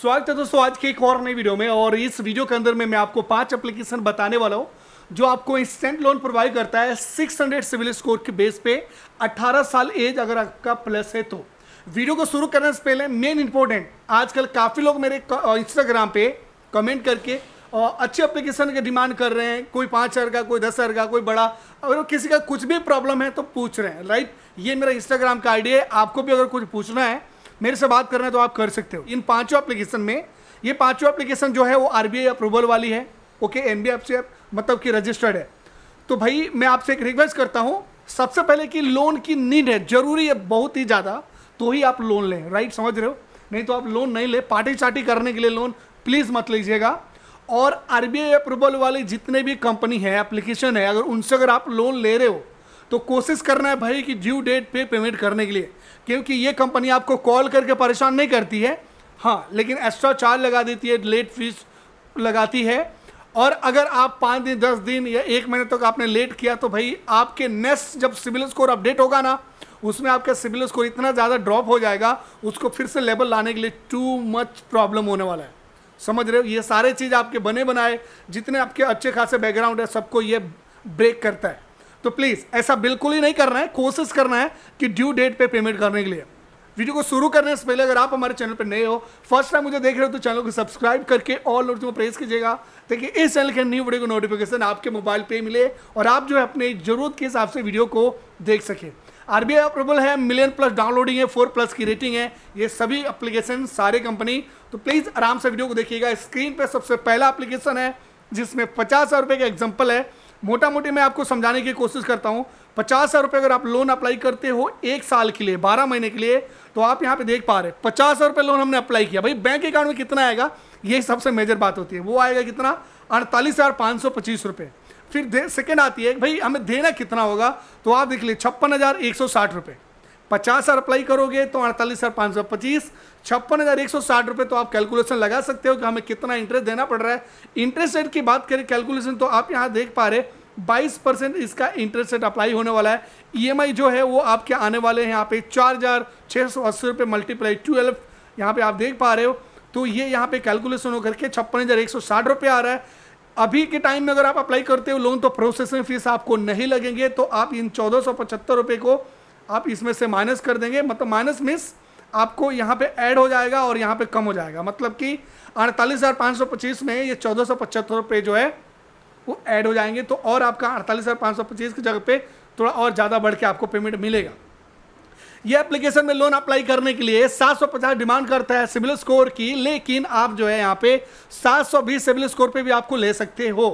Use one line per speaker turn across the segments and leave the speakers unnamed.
स्वागत है दोस्तों आज के एक और नई वीडियो में और इस वीडियो के अंदर में मैं आपको पांच एप्लीकेशन बताने वाला हूँ जो आपको इंस्टेंट लोन प्रोवाइड करता है 600 सिविल स्कोर के बेस पे 18 साल एज अगर आपका प्लस है तो वीडियो को शुरू करने से पहले मेन इंपॉर्टेंट आजकल काफ़ी लोग मेरे इंस्टाग्राम पे कमेंट करके और अच्छे एप्लीकेशन की डिमांड कर रहे हैं कोई पाँच हज़ार का कोई दस हज़ार का कोई बड़ा अगर किसी का कुछ भी प्रॉब्लम है तो पूछ रहे हैं राइट ये मेरा इंस्टाग्राम का आइडिया है आपको भी अगर कुछ पूछना है मेरे से बात करना है तो आप कर सकते हो इन पाँचों एप्लीकेशन में ये पाँचों एप्लीकेशन जो है वो आर अप्रूवल वाली है ओके एन बी से मतलब कि रजिस्टर्ड है तो भाई मैं आपसे एक रिक्वेस्ट करता हूँ सबसे पहले कि लोन की नीड है ज़रूरी है बहुत ही ज़्यादा तो ही आप लोन लें राइट समझ रहे हो नहीं तो आप लोन नहीं ले पार्टी चार्टी करने के लिए लोन प्लीज़ मत लीजिएगा और आर अप्रूवल वाली जितने भी कंपनी है एप्लीकेशन है अगर उनसे अगर आप लोन ले रहे हो तो कोशिश करना है भाई कि ड्यू डेट पे पेमेंट करने के लिए क्योंकि ये कंपनी आपको कॉल करके परेशान नहीं करती है हाँ लेकिन एक्स्ट्रा चार्ज लगा देती है लेट फीस लगाती है और अगर आप पाँच दिन दस दिन या एक महीने तक तो आपने लेट किया तो भाई आपके नेक्स्ट जब सिविल स्कोर अपडेट होगा ना उसमें आपका सिविल स्कोर इतना ज़्यादा ड्रॉप हो जाएगा उसको फिर से लेवल लाने के लिए टू मच प्रॉब्लम होने वाला है समझ रहे हो ये सारे चीज़ आपके बने बनाए जितने आपके अच्छे खासे बैकग्राउंड है सबको ये ब्रेक करता है तो प्लीज़ ऐसा बिल्कुल ही नहीं करना है कोशिश करना है कि ड्यू डेट पे पेमेंट करने के लिए वीडियो को शुरू करने से पहले अगर आप हमारे चैनल पर नए हो फर्स्ट टाइम मुझे देख रहे हो तो चैनल को सब्सक्राइब करके और लोग प्रेस कीजिएगा ताकि इस चैनल के न्यू वीडियो को नोटिफिकेशन आपके मोबाइल पे मिले और आप जो है अपने जरूरत के हिसाब से वीडियो को देख सकें आरबीआई अप्रूवल है मिलियन प्लस डाउनलोडिंग है फोर प्लस की रेटिंग है ये सभी अप्लीकेशन सारे कंपनी तो प्लीज़ आराम से वीडियो को देखिएगा स्क्रीन पर सबसे पहला एप्लीकेशन है जिसमें पचास हज़ार रुपये का एग्जाम्पल है मोटा मोटी मैं आपको समझाने की कोशिश करता हूँ पचास हज़ार रुपये अगर आप लोन अप्लाई करते हो एक साल के लिए बारह महीने के लिए तो आप यहाँ पे देख पा रहे पचास हज़ार रुपये लोन हमने अप्लाई किया भाई बैंक अकाउंट में कितना आएगा ये सबसे मेजर बात होती है वो आएगा कितना अड़तालीस हज़ार पाँच सौ पच्चीस रुपये फिर सेकेंड आती है भाई हमें देना कितना होगा तो आप देख लीजिए छप्पन हज़ार एक सौ साठ रुपये पचास हज़ार अप्लाई करोगे तो अड़तालीस हज़ार पाँच सौ पच्चीस छप्पन हज़ार एक सौ साठ रुपये तो आप कैलकुलेशन लगा सकते हो कि हमें कितना इंटरेस्ट देना पड़ रहा है इंटरेस्ट रेट की बात करें कैलकुलेशन तो आप यहाँ देख पा रहे बाईस परसेंट इसका इंटरेस्ट रेट अप्लाई होने वाला है ई e जो है वो आपके आने वाले हैं यहाँ पे चार हज़ार छः सौ अस्सी रुपये मल्टीप्लाई ट्वेल्व यहाँ पे आप देख पा रहे हो तो ये यहाँ पे कैलकुलेशन होकर के छप्पन हज़ार एक सौ साठ रुपये आ रहा है अभी के टाइम में अगर आप अप्लाई करते हो लोन तो प्रोसेसिंग फीस आपको नहीं लगेंगे तो आप इन चौदह सौ पचहत्तर रुपये को आप इसमें से माइनस कर देंगे मतलब माइनस मीन्स आपको यहाँ पे ऐड हो जाएगा और यहाँ पे कम हो जाएगा मतलब कि अड़तालीस में ये चौदह रुपये जो है वो ऐड हो जाएंगे तो और आपका अड़तालीस की जगह पे थोड़ा और ज़्यादा बढ़ के आपको पेमेंट मिलेगा ये एप्लीकेशन में लोन अप्लाई करने के लिए 750 डिमांड करता है सिविल स्कोर की लेकिन आप जो है यहाँ पे 720 सिविल स्कोर पे भी आपको ले सकते हो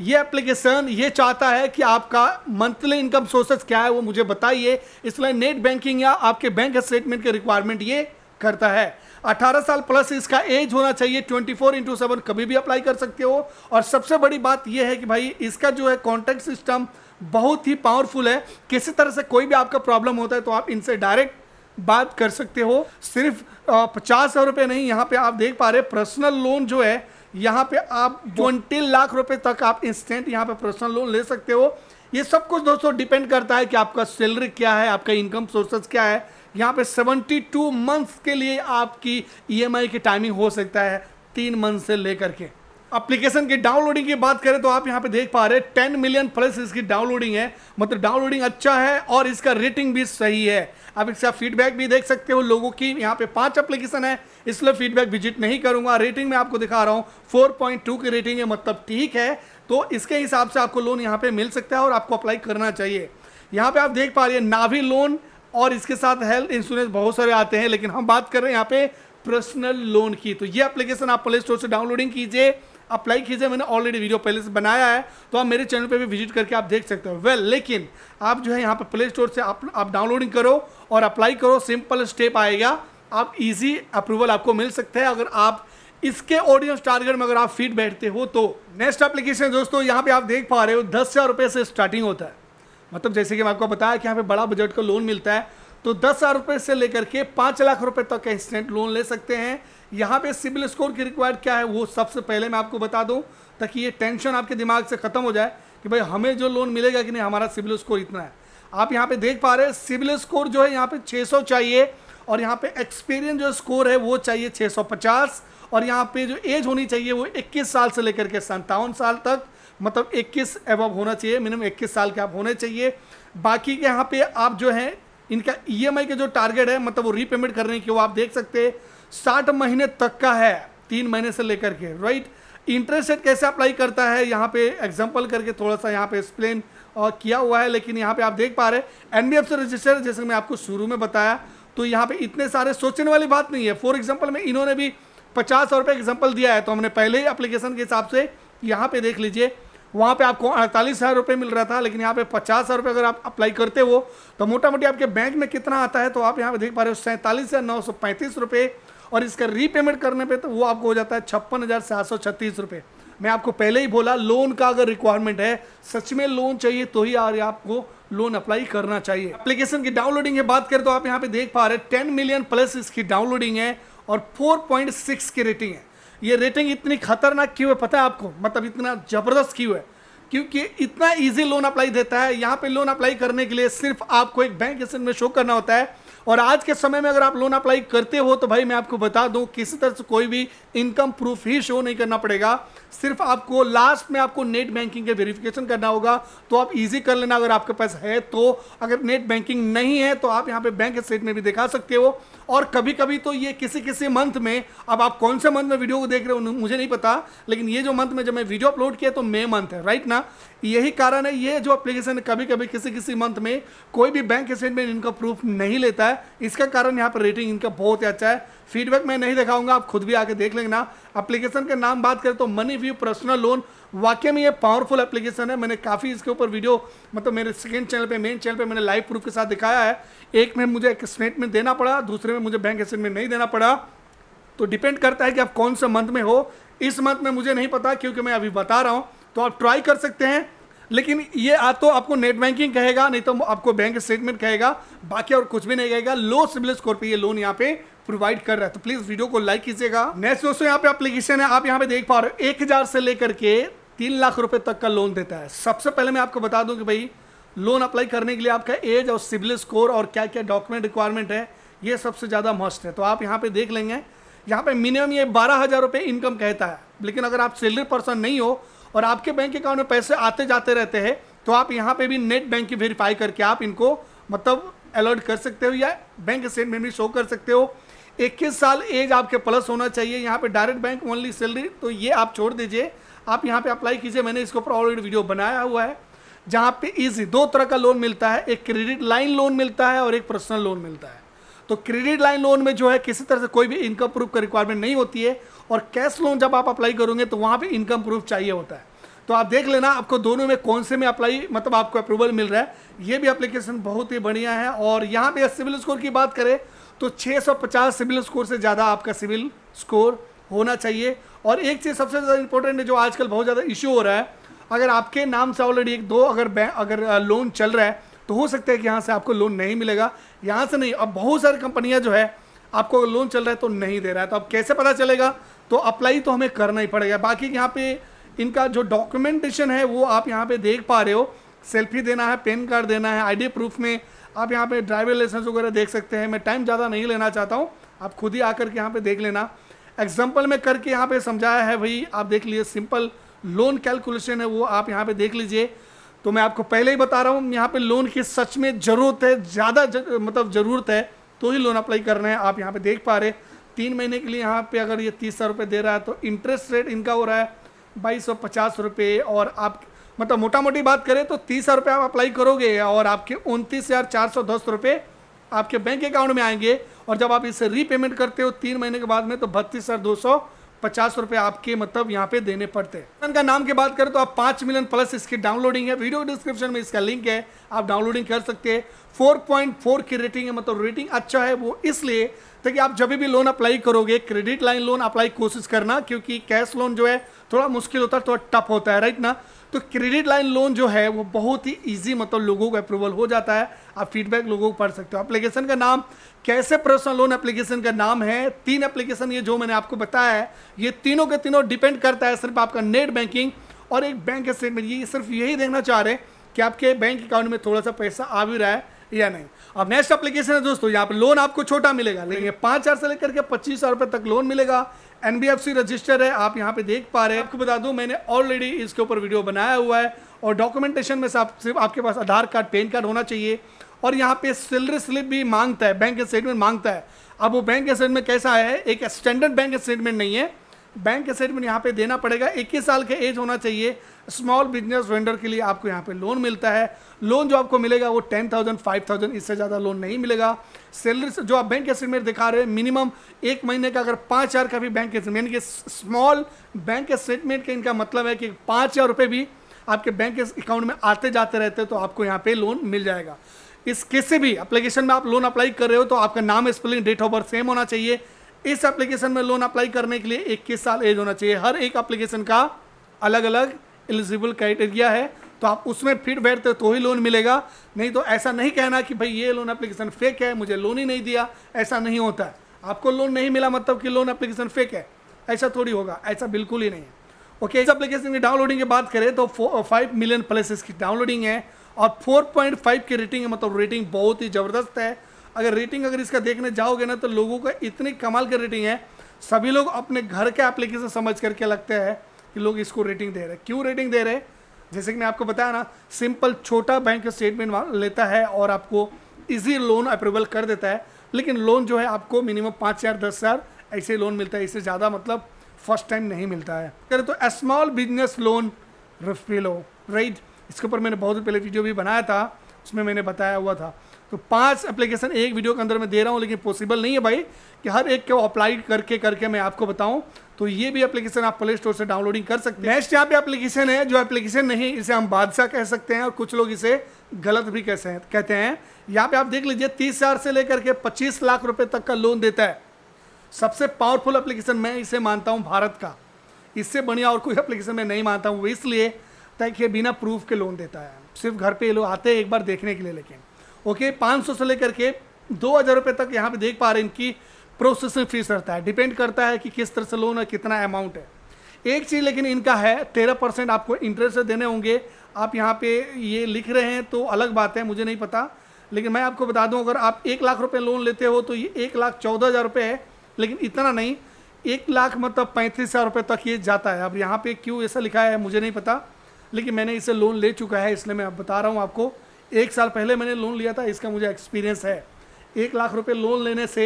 ये एप्लीकेशन ये चाहता है कि आपका मंथली इनकम सोर्सेस क्या है वो मुझे बताइए इसलिए नेट बैंकिंग या आपके बैंक स्टेटमेंट के रिक्वायरमेंट ये करता है 18 साल प्लस इसका एज होना चाहिए 24 फोर इंटू सेवन कभी भी अप्लाई कर सकते हो और सबसे बड़ी बात यह है कि भाई इसका जो है कॉन्टैक्ट सिस्टम बहुत ही पावरफुल है किसी तरह से कोई भी आपका प्रॉब्लम होता है तो आप इनसे डायरेक्ट बात कर सकते हो सिर्फ पचास हज़ार रुपये नहीं यहाँ पे आप देख पा रहे पर्सनल लोन जो है यहाँ पे आप ट्वेंटी लाख रुपए तक आप इंस्टेंट यहाँ पे पर्सनल लोन ले सकते हो ये सब कुछ दोस्तों डिपेंड करता है कि आपका सैलरी क्या है आपका इनकम सोर्सेस क्या है यहाँ पे 72 मंथ्स के लिए आपकी ईएमआई e की टाइमिंग हो सकता है तीन मंथ से लेकर के अप्लीकेशन की डाउनलोडिंग की बात करें तो आप यहाँ पे देख पा रहे हैं टेन मिलियन प्लस इसकी डाउनलोडिंग है मतलब डाउनलोडिंग अच्छा है और इसका रेटिंग भी सही है आप आप फीडबैक भी देख सकते हो लोगों की यहाँ पे पांच एप्लीकेशन है इसलिए फीडबैक विजिट नहीं करूँगा रेटिंग में आपको दिखा रहा हूँ 4.2 की रेटिंग है मतलब ठीक है तो इसके हिसाब से आपको लोन यहाँ पे मिल सकता है और आपको अप्लाई करना चाहिए यहाँ पे आप देख पा रही है नावी लोन और इसके साथ हेल्थ इंश्योरेंस बहुत सारे आते हैं लेकिन हम बात कर रहे हैं यहाँ पे पर्सनल लोन की तो ये एप्लीकेशन आप प्ले स्टोर से डाउनलोडिंग कीजिए अप्लाई कीजिए मैंने ऑलरेडी वीडियो पहले से बनाया है तो आप मेरे चैनल पर भी विजिट करके आप देख सकते हो वेल well, लेकिन आप जो है यहाँ पे प्ले स्टोर से आप, आप डाउनलोडिंग करो और अप्लाई करो सिंपल स्टेप आएगा आप इजी अप्रूवल आपको मिल सकता है अगर आप इसके ऑडियंस टारगेट में अगर आप फीट बैठते हो तो नेक्स्ट अप्लीकेशन दोस्तों यहाँ पर आप देख पा रहे हो दस हज़ार से स्टार्टिंग होता है मतलब जैसे कि मैं आपको बताया कि यहाँ पे बड़ा बजट का लोन मिलता है तो दस हज़ार से लेकर के पाँच लाख रुपये तक का इंस्टेंट लोन ले सकते हैं यहाँ पे सिविल स्कोर की रिक्वायर्ड क्या है वो सबसे पहले मैं आपको बता दूँ ताकि ये टेंशन आपके दिमाग से ख़त्म हो जाए कि भाई हमें जो लोन मिलेगा कि नहीं हमारा सिविल स्कोर इतना है आप यहाँ पे देख पा रहे हैं सिविल स्कोर जो है यहाँ पे 600 चाहिए और यहाँ पे एक्सपीरियंस जो स्कोर है वो चाहिए 650 और यहाँ पे जो एज होनी चाहिए वो 21 साल से लेकर के सत्तावन साल तक मतलब 21 एवब होना चाहिए मिनिमम 21 साल के आप होने चाहिए बाकी के यहाँ पे आप जो है इनका ई e के जो टारगेट है मतलब वो रीपेमेंट करने की वो आप देख सकते हैं साठ महीने तक का है तीन महीने से लेकर के राइट इंटरेस्ट रेट कैसे अप्लाई करता है यहाँ पे एग्जाम्पल करके थोड़ा सा यहाँ पे एक्सप्लेन किया हुआ है लेकिन यहाँ पे आप देख पा रहे हैं एन बी एफ रजिस्टर जैसे मैं आपको शुरू में बताया तो यहाँ पे इतने सारे सोचने वाली बात नहीं है फॉर एग्जाम्पल में इन्होंने भी पचास रुपये एग्जाम्पल दिया है तो हमने पहले ही अप्लीकेशन के हिसाब से यहाँ पे देख लीजिए वहाँ पे आपको अड़तालीस हज़ार रुपये मिल रहा था लेकिन यहाँ पे पचास हज़ार रुपये अगर आप अप्लाई करते हो तो मोटा मोटी आपके बैंक में कितना आता है तो आप यहाँ पर देख पा रहे हो सैंतालीस हज़ार नौ सौ पैंतीस रुपये और इसका रीपेमेंट करने पे तो वो आपको हो जाता है छप्पन हज़ार सात सौ छत्तीस रुपए मैं आपको पहले ही बोला लोन का अगर रिक्वायरमेंट है सच में लोन चाहिए तो ही यार आपको लोन अप्लाई करना चाहिए एप्लीकेशन की डाउनलोडिंग की बात करें तो आप यहाँ पे देख पा रहे हैं टेन मिलियन प्लस इसकी डाउनलोडिंग है और फोर की रेटिंग है ये रेटिंग इतनी खतरनाक क्यों है पता है आपको मतलब इतना ज़बरदस्त क्यों है क्योंकि इतना इजी लोन अप्लाई देता है यहाँ पे लोन अप्लाई करने के लिए सिर्फ आपको एक बैंक में शो करना होता है और आज के समय में अगर आप लोन अप्लाई करते हो तो भाई मैं आपको बता दूं किसी तरह से कोई भी इनकम प्रूफ ही शो नहीं करना पड़ेगा सिर्फ आपको लास्ट में आपको नेट बैंकिंग के वेरिफिकेशन करना होगा तो आप इजी कर लेना अगर आपके पास है तो अगर नेट बैंकिंग नहीं है तो आप यहाँ पे बैंक स्टेटमेंट भी दिखा सकते हो और कभी कभी तो ये किसी किसी मंथ में अब आप कौन से मंथ में वीडियो को देख रहे हो मुझे नहीं पता लेकिन ये जो मंथ में जब मैं वीडियो अपलोड किया तो मे मंथ है राइट ना यही कारण है ये जो है कभी कभी किसी किसी मंथ में कोई भी बैंक स्टेटमेंट इनका प्रूफ नहीं लेता है इसका कारण यहाँ पर रेटिंग इनका बहुत ही अच्छा है फीडबैक मैं नहीं दिखाऊंगा आप खुद भी आके देख लेंगे ना एप्लीकेशन के नाम बात करें तो मनी व्यू पर्सनल लोन वाकई में ये पावरफुल एप्लीकेशन है मैंने काफ़ी इसके ऊपर वीडियो मतलब मेरे सेकेंड चैनल पे मेन चैनल पे मैंने लाइव प्रूफ के साथ दिखाया है एक में मुझे एक स्टेटमेंट देना पड़ा दूसरे में मुझे बैंक स्टेटमेंट नहीं देना पड़ा तो डिपेंड करता है कि आप कौन से मंथ में हो इस मंथ में मुझे नहीं पता क्योंकि मैं अभी बता रहा हूँ तो आप ट्राई कर सकते हैं लेकिन ये आ तो आपको नेट बैंकिंग कहेगा नहीं तो आपको बैंक स्टेटमेंट कहेगा बाकी और कुछ भी नहीं कहेगा लो सिविल स्कोर पे ये लोन यहाँ पे प्रोवाइड कर रहा है तो प्लीज वीडियो को लाइक कीजिएगा नेक्स्ट दोस्तों यहाँ पे एप्लीकेशन है आप यहाँ पे देख पा रहे हो एक हजार से लेकर के तीन लाख रुपए तक का लोन देता है सबसे पहले मैं आपको बता दूं कि भाई लोन अप्लाई करने के लिए आपका एज और सिविल स्कोर और क्या क्या डॉक्यूमेंट रिक्वायरमेंट है ये सबसे ज़्यादा मस्ट है तो आप यहाँ पे देख लेंगे यहाँ पे मिनिमम ये बारह हज़ार रुपये इनकम कहता है लेकिन अगर आप सैलरी पर्सन नहीं हो और आपके बैंक अकाउंट में पैसे आते जाते रहते हैं तो आप यहाँ पे भी नेट बैंक की वेरीफाई करके आप इनको मतलब अलर्ट कर सकते हो या बैंक स्टेटमेंट भी शो कर सकते हो इक्कीस साल एज आपके प्लस होना चाहिए यहाँ पे डायरेक्ट बैंक ओनली सैलरी तो ये आप छोड़ दीजिए आप यहाँ पे अप्लाई कीजिए मैंने इसके ऊपर ऑलरेडी वीडियो बनाया हुआ है जहाँ पे इजी दो तरह का लोन मिलता है एक क्रेडिट लाइन लोन मिलता है और एक पर्सनल लोन मिलता है तो क्रेडिट लाइन लोन में जो है किसी तरह से कोई भी इनकम प्रूफ का रिक्वायरमेंट नहीं होती है और कैश लोन जब आप अप्लाई करोगे तो वहाँ पर इनकम प्रूफ चाहिए होता है तो आप देख लेना आपको दोनों में कौन से में अप्लाई मतलब आपको अप्रूवल मिल रहा है ये भी एप्लीकेशन बहुत ही बढ़िया है और यहाँ पे सिविल स्कोर की बात करें तो 650 सिविल स्कोर से ज़्यादा आपका सिविल स्कोर होना चाहिए और एक चीज़ सबसे ज़्यादा इंपॉर्टेंट है जो आजकल बहुत ज़्यादा इशू हो रहा है अगर आपके नाम से ऑलरेडी एक दो अगर अगर लोन चल रहा है तो हो सकता है कि यहाँ से आपको लोन नहीं मिलेगा यहाँ से नहीं अब बहुत सारी कंपनियाँ जो है आपको लोन चल रहा है तो नहीं दे रहा है तो अब कैसे पता चलेगा तो अप्लाई तो हमें करना ही पड़ेगा बाकी यहाँ पे इनका जो डॉक्यूमेंटेशन है वो आप यहाँ पे देख पा रहे हो सेल्फी देना है पेन कार्ड देना है आईडी प्रूफ में आप यहाँ पे ड्राइविंग लाइसेंस वगैरह देख सकते हैं मैं टाइम ज़्यादा नहीं लेना चाहता हूँ आप खुद ही आकर के यहाँ पे देख लेना एग्जाम्पल में करके यहाँ पे समझाया है भाई आप देख लीजिए सिंपल लोन कैलकुलेशन है वो आप यहाँ पे देख लीजिए तो मैं आपको पहले ही बता रहा हूँ यहाँ पे लोन की सच में ज़रूरत है ज़्यादा मतलब ज़रूरत है तो ही लोन अप्लाई कर रहे हैं आप यहाँ पे देख पा रहे तीन महीने के लिए यहाँ पे अगर ये तीस रुपये दे रहा है तो इंटरेस्ट रेट इनका हो रहा है बाईस सौ पचास रुपये और आप मतलब मोटा मोटी बात करें तो तीस हज़ार रुपये आप अप्लाई करोगे और आपके उनतीस हज़ार चार सौ दस रुपये आपके बैंक अकाउंट में आएंगे और जब आप इसे रीपेमेंट करते हो तीन महीने के बाद में तो बत्तीस हज़ार दो सौ पचास रुपये आपके मतलब यहाँ पे देने पड़ते हैं का नाम की बात करें तो आप पाँच मिलियन प्लस इसकी डाउनलोडिंग है वीडियो डिस्क्रिप्शन में इसका लिंक है आप डाउनलोडिंग कर सकते हैं फोर पॉइंट फोर की रेटिंग है मतलब रेटिंग अच्छा है वो इसलिए ताकि आप जब भी लोन अप्लाई करोगे क्रेडिट लाइन लोन अप्लाई कोशिश करना क्योंकि कैश लोन जो है थोड़ा मुश्किल होता है थोड़ा टफ होता है राइट ना तो क्रेडिट लाइन लोन जो है वो बहुत ही ईजी मतलब लोगों को अप्रूवल हो जाता है आप फीडबैक लोगों को पढ़ सकते हो एप्लीकेशन का नाम कैसे पर्सनल लोन एप्लीकेशन का नाम है तीन एप्लीकेशन ये जो मैंने आपको बताया है ये तीनों के तीनों डिपेंड करता है सिर्फ आपका नेट बैंकिंग और एक बैंक स्टेटमेंट ये सिर्फ यही देखना चाह रहे हैं कि आपके बैंक अकाउंट में थोड़ा सा पैसा आ भी रहा है या नहीं अब नेक्स्ट एप्लीकेशन है दोस्तों यहाँ पर लोन आपको छोटा मिलेगा लेकिन पाँच हज़ार से लेकर के पच्चीस हज़ार रुपये तक लोन मिलेगा एनबीएफसी रजिस्टर है आप यहाँ पे देख पा रहे हैं आपको बता दूँ मैंने ऑलरेडी इसके ऊपर वीडियो बनाया हुआ है और डॉक्यूमेंटेशन में आप सिर्फ आपके पास आधार कार्ड पेन कार्ड होना चाहिए और यहाँ पे सैलरी स्लिप भी मांगता है बैंक स्टेटमेंट मांगता है अब वो बैंक स्टेटमेंट कैसा है एक स्टैंडर्ड बैंक स्टेटमेंट नहीं है बैंक स्टेटमेंट यहाँ पे देना पड़ेगा इक्कीस साल के एज होना चाहिए स्मॉल बिजनेस वेंडर के लिए आपको यहाँ पे लोन मिलता है लोन जो आपको मिलेगा वो टेन थाउजेंड फाइव थाउजेंड इससे ज़्यादा लोन नहीं मिलेगा सैलरी जो आप बैंक स्टेटमेंट दिखा रहे हैं मिनिमम एक महीने का अगर पाँच हज़ार का भी बैंक यानी कि स्मॉल बैंक स्टेटमेंट का इनका मतलब है कि पाँच हज़ार रुपये भी आपके बैंक अकाउंट में आते जाते रहते तो आपको यहाँ पे लोन मिल जाएगा इस किसी भी अप्लीकेशन में आप लोन अप्लाई कर रहे हो तो आपका नाम spelling date of birth same होना चाहिए इस एप्लीकेशन में लोन अप्लाई करने के लिए 21 साल एज होना चाहिए हर एक एप्लीकेशन का अलग अलग एलिजिबल क्राइटेरिया है तो आप उसमें फिट बैठते हो तो ही लोन मिलेगा नहीं तो ऐसा नहीं कहना कि भाई ये लोन एप्लीकेशन फेक है मुझे लोन ही नहीं दिया ऐसा नहीं होता है आपको लोन नहीं मिला मतलब कि लोन एप्लीकेशन फेक है ऐसा थोड़ी होगा ऐसा बिल्कुल ही नहीं है ओके इस एप्लीकेशन की डाउनलोडिंग की बात करें तो फाइव मिलियन प्लेसेस की डाउनलोडिंग है और 4.5 की रेटिंग है मतलब रेटिंग बहुत ही ज़बरदस्त है अगर रेटिंग अगर इसका देखने जाओगे ना तो लोगों का इतनी कमाल की रेटिंग है सभी लोग अपने घर के एप्लीकेशन समझ करके लगते हैं कि लोग इसको रेटिंग दे रहे हैं क्यों रेटिंग दे रहे हैं जैसे कि मैं आपको बताया ना सिंपल छोटा बैंक स्टेटमेंट लेता है और आपको इजी लोन अप्रूवल कर देता है लेकिन लोन जो है आपको मिनिमम पाँच हज़ार दस हज़ार ऐसे लोन मिलता है इससे ज़्यादा मतलब फर्स्ट टाइम नहीं मिलता है करें तो स्मॉल बिजनेस लोन रिफिलो राइट इसके ऊपर मैंने बहुत पहले वीडियो भी बनाया था उसमें मैंने बताया हुआ था तो पांच एप्लीकेशन एक वीडियो के अंदर मैं दे रहा हूँ लेकिन पॉसिबल नहीं है भाई कि हर एक को अप्लाई करके करके मैं आपको बताऊँ तो ये भी एप्लीकेशन आप प्ले स्टोर से डाउनलोडिंग कर सकते हैं नेक्स्ट यहाँ पे एप्लीकेशन है जो एप्लीकेशन नहीं इसे हम बादशाह कह सकते हैं और कुछ लोग इसे गलत भी कह हैं कहते हैं यहाँ पे आप देख लीजिए तीस हज़ार से लेकर के पच्चीस लाख रुपये तक का लोन देता है सबसे पावरफुल एप्लीकेशन मैं इसे मानता हूँ भारत का इससे बढ़िया और कोई एप्लीकेशन मैं नहीं मानता हूँ इसलिए तक ये बिना प्रूफ के लोन देता है सिर्फ घर पे ये लोग आते हैं एक बार देखने के लिए लेकिन ओके पाँच सौ से लेकर के दो हज़ार रुपये तक यहाँ पे देख पा रहे हैं इनकी प्रोसेसिंग फीस रहता है डिपेंड करता है कि किस तरह से लोन है कितना अमाउंट है एक चीज़ लेकिन इनका है तेरह परसेंट आपको इंटरेस्ट देने होंगे आप यहाँ पे ये लिख रहे हैं तो अलग बात है मुझे नहीं पता लेकिन मैं आपको बता दूँ अगर आप एक लाख रुपये लोन लेते हो तो ये एक लाख चौदह हज़ार रुपये है लेकिन इतना नहीं एक लाख मतलब पैंतीस हज़ार रुपये तक ये जाता है अब यहाँ पे क्यों ऐसा लिखा है मुझे नहीं पता लेकिन मैंने इसे लोन ले चुका है इसलिए मैं अब बता रहा हूँ आपको एक साल पहले मैंने लोन लिया था इसका मुझे एक्सपीरियंस है एक लाख रुपए लोन लेने से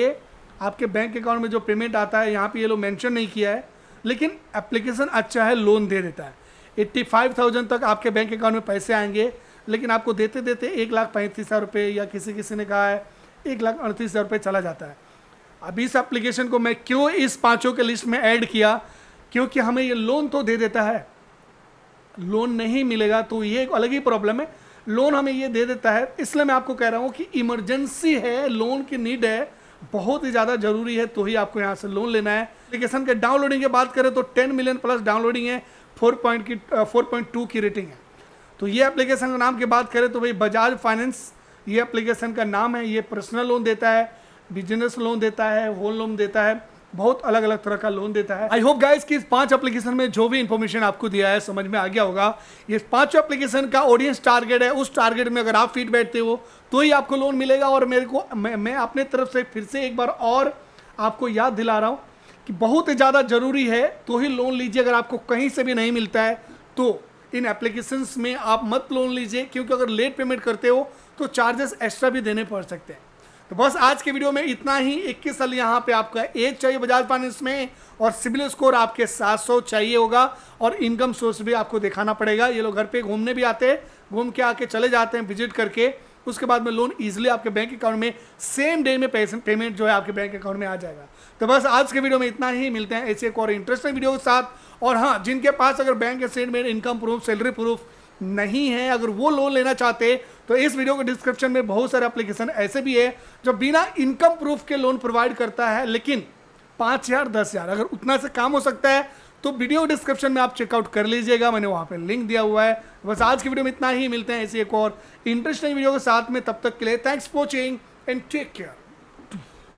आपके बैंक अकाउंट में जो पेमेंट आता है यहाँ पे ये लोग मेंशन नहीं किया है लेकिन एप्लीकेशन अच्छा है लोन दे देता है एट्टी फाइव थाउजेंड तक आपके बैंक अकाउंट में पैसे आएंगे लेकिन आपको देते देते एक लाख पैंतीस हज़ार रुपये या किसी किसी ने कहा है एक लाख अड़तीस हज़ार रुपये चला जाता है अब इस एप्लीकेशन को मैं क्यों इस पाँचों के लिस्ट में ऐड किया क्योंकि हमें ये लोन तो दे देता है लोन नहीं मिलेगा तो ये एक अलग ही प्रॉब्लम है लोन हमें ये दे देता है इसलिए मैं आपको कह रहा हूँ कि इमरजेंसी है लोन की नीड है बहुत ही ज़्यादा जरूरी है तो ही आपको यहाँ से लोन लेना है एप्लीकेशन के डाउनलोडिंग की बात करें तो 10 मिलियन प्लस डाउनलोडिंग है 4 पॉइंट की 4.2 की रेटिंग है तो ये एप्लीकेशन का नाम की बात करें तो भाई बजाज फाइनेंस ये एप्लीकेशन का नाम है ये पर्सनल लोन देता है बिजनेस लोन देता है होम लोन देता है बहुत अलग अलग तरह का लोन देता है आई होप गाइस कि इस पांच एप्लीकेशन में जो भी इन्फॉर्मेशन आपको दिया है समझ में आ गया होगा ये पांच एप्लीकेशन का ऑडियंस टारगेट है उस टारगेट में अगर आप फीट बैठते हो तो ही आपको लोन मिलेगा और मेरे को मैं, मैं अपने तरफ से फिर से एक बार और आपको याद दिला रहा हूँ कि बहुत ज़्यादा ज़रूरी है तो ही लोन लीजिए अगर आपको कहीं से भी नहीं मिलता है तो इन एप्लीकेशंस में आप मत लोन लीजिए क्योंकि अगर लेट पेमेंट करते हो तो चार्जेस एक्स्ट्रा भी देने पड़ सकते हैं तो बस आज के वीडियो में इतना ही इक्कीस साल यहाँ पे आपका एज चाहिए बजाज फाइनेंस में और सिविल स्कोर आपके 700 चाहिए होगा और इनकम सोर्स भी आपको दिखाना पड़ेगा ये लोग घर पे घूमने भी आते हैं घूम के आके चले जाते हैं विजिट करके उसके बाद में लोन ईजिली आपके बैंक अकाउंट में सेम डे में पेमेंट जो है आपके बैंक अकाउंट में आ जाएगा तो बस आज के वीडियो में इतना ही मिलते हैं ऐसे एक और इंटरेस्टिंग वीडियो के साथ और हाँ जिनके पास अगर bank statement income proof salary proof नहीं है अगर वो लोन लेना चाहते तो इस वीडियो के डिस्क्रिप्शन में बहुत सारे एप्लीकेशन ऐसे भी है जो बिना इनकम प्रूफ के लोन प्रोवाइड करता है लेकिन पाँच हज़ार दस हज़ार अगर उतना से काम हो सकता है तो वीडियो डिस्क्रिप्शन में आप चेकआउट कर लीजिएगा मैंने वहाँ पे लिंक दिया हुआ है बस आज की वीडियो में इतना ही मिलते हैं ऐसी एक और इंटरेस्टिंग वीडियो के साथ में तब तक के लिए thanks for watching and take care